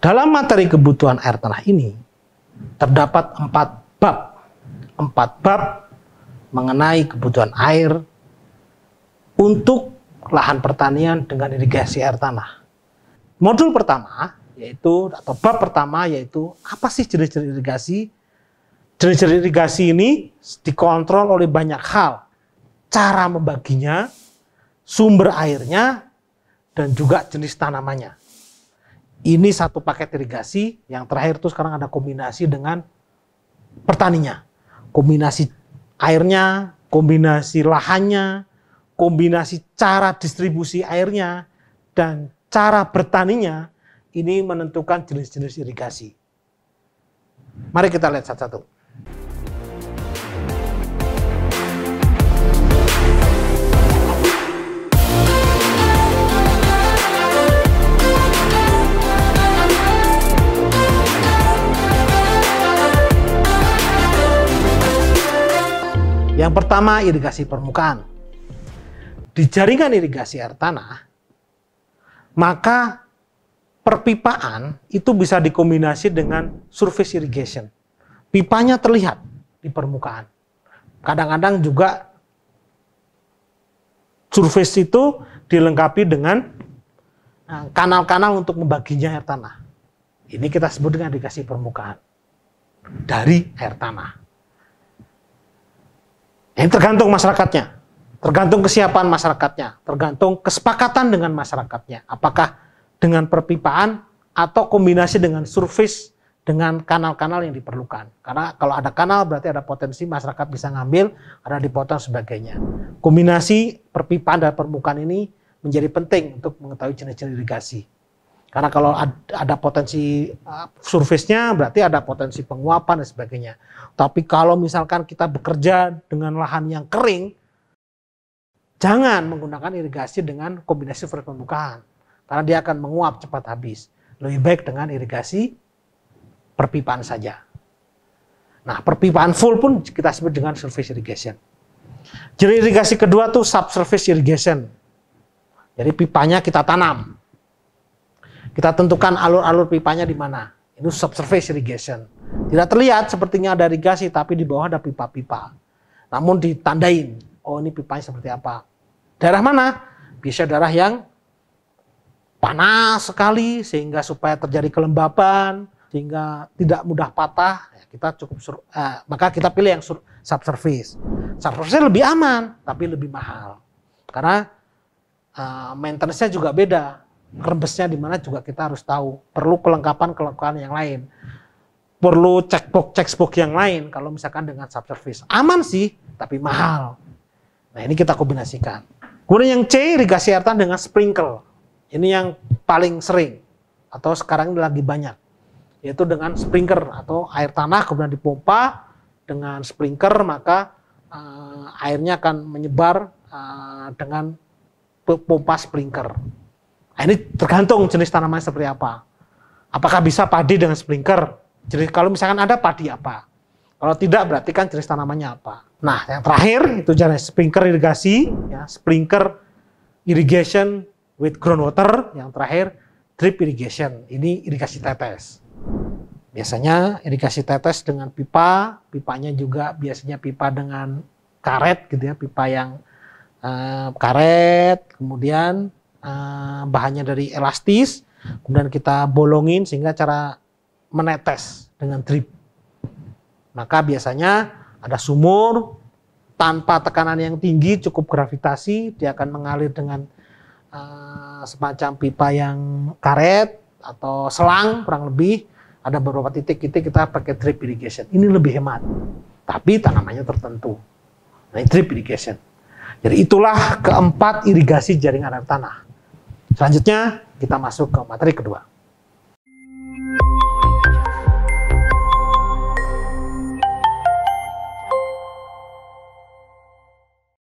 Dalam materi kebutuhan air tanah ini, terdapat empat bab. Empat bab mengenai kebutuhan air untuk lahan pertanian dengan irigasi air tanah. Modul pertama, yaitu atau bab pertama yaitu apa sih jenis-jenis irigasi? Jenis-jenis irigasi ini dikontrol oleh banyak hal. Cara membaginya, sumber airnya, dan juga jenis tanamannya. Ini satu paket irigasi, yang terakhir tuh sekarang ada kombinasi dengan pertaninya. Kombinasi airnya, kombinasi lahannya, kombinasi cara distribusi airnya, dan cara bertaninya ini menentukan jenis-jenis irigasi. Mari kita lihat satu-satu. Yang pertama, irigasi permukaan. Di jaringan irigasi air tanah, maka perpipaan itu bisa dikombinasi dengan surface irrigation. Pipanya terlihat di permukaan. Kadang-kadang juga surface itu dilengkapi dengan eh, kanal-kanal untuk membaginya air tanah. Ini kita sebut dengan irigasi permukaan dari air tanah. Ini tergantung masyarakatnya. Tergantung kesiapan masyarakatnya. Tergantung kesepakatan dengan masyarakatnya. Apakah dengan perpipaan atau kombinasi dengan surface dengan kanal-kanal yang diperlukan. Karena kalau ada kanal berarti ada potensi masyarakat bisa ngambil, ada dipotong sebagainya. Kombinasi perpipaan dan permukaan ini menjadi penting untuk mengetahui jenis-jenis irigasi. Karena kalau ada potensi uh, surface-nya berarti ada potensi penguapan dan sebagainya. Tapi kalau misalkan kita bekerja dengan lahan yang kering, jangan menggunakan irigasi dengan kombinasi surface pembukaan. Karena dia akan menguap cepat habis. Lebih baik dengan irigasi perpipaan saja. Nah, perpipaan full pun kita sebut dengan surface irrigation. Jadi irigasi kedua tuh subsurface irrigation. Jadi pipanya kita tanam. Kita tentukan alur-alur pipanya di mana. Itu subsurface irrigation. Tidak terlihat sepertinya ada irigasi, tapi di bawah ada pipa-pipa. Namun ditandain, oh ini pipanya seperti apa. Daerah mana? Bisa daerah yang panas sekali, sehingga supaya terjadi kelembapan sehingga tidak mudah patah, ya, kita cukup sur, eh, maka kita pilih yang sur, subsurface. Subsurface lebih aman, tapi lebih mahal. Karena uh, maintenance-nya juga beda rembesnya di mana juga kita harus tahu. Perlu kelengkapan-kelengkapan yang lain. Perlu checkbox checkbox yang lain kalau misalkan dengan subservice. Aman sih, tapi mahal. Nah, ini kita kombinasikan. Kemudian yang C, irigasi air tanah dengan sprinkle. Ini yang paling sering atau sekarang ini lagi banyak. Yaitu dengan sprinkler atau air tanah kemudian dipompa dengan sprinkler maka uh, airnya akan menyebar uh, dengan pompa sprinkler. Nah, ini tergantung jenis tanaman seperti apa. Apakah bisa padi dengan sprinkler? Jadi kalau misalkan ada padi apa? Kalau tidak berarti kan jenis tanamannya apa? Nah, yang terakhir itu jenis sprinkler irigasi, ya, sprinkler irrigation with groundwater. Yang terakhir drip irrigation. Ini irigasi tetes. Biasanya irigasi tetes dengan pipa, pipanya juga biasanya pipa dengan karet gitu ya, pipa yang eh, karet, kemudian Eh, bahannya dari elastis, kemudian kita bolongin sehingga cara menetes dengan drip. Maka biasanya ada sumur tanpa tekanan yang tinggi cukup gravitasi dia akan mengalir dengan uh, semacam pipa yang karet atau selang kurang lebih ada beberapa titik-titik kita pakai drip irrigation. Ini lebih hemat. Tapi tanamannya tertentu. Nah, drip irrigation. Jadi itulah keempat irigasi jaringan tanah. Selanjutnya kita masuk ke materi kedua.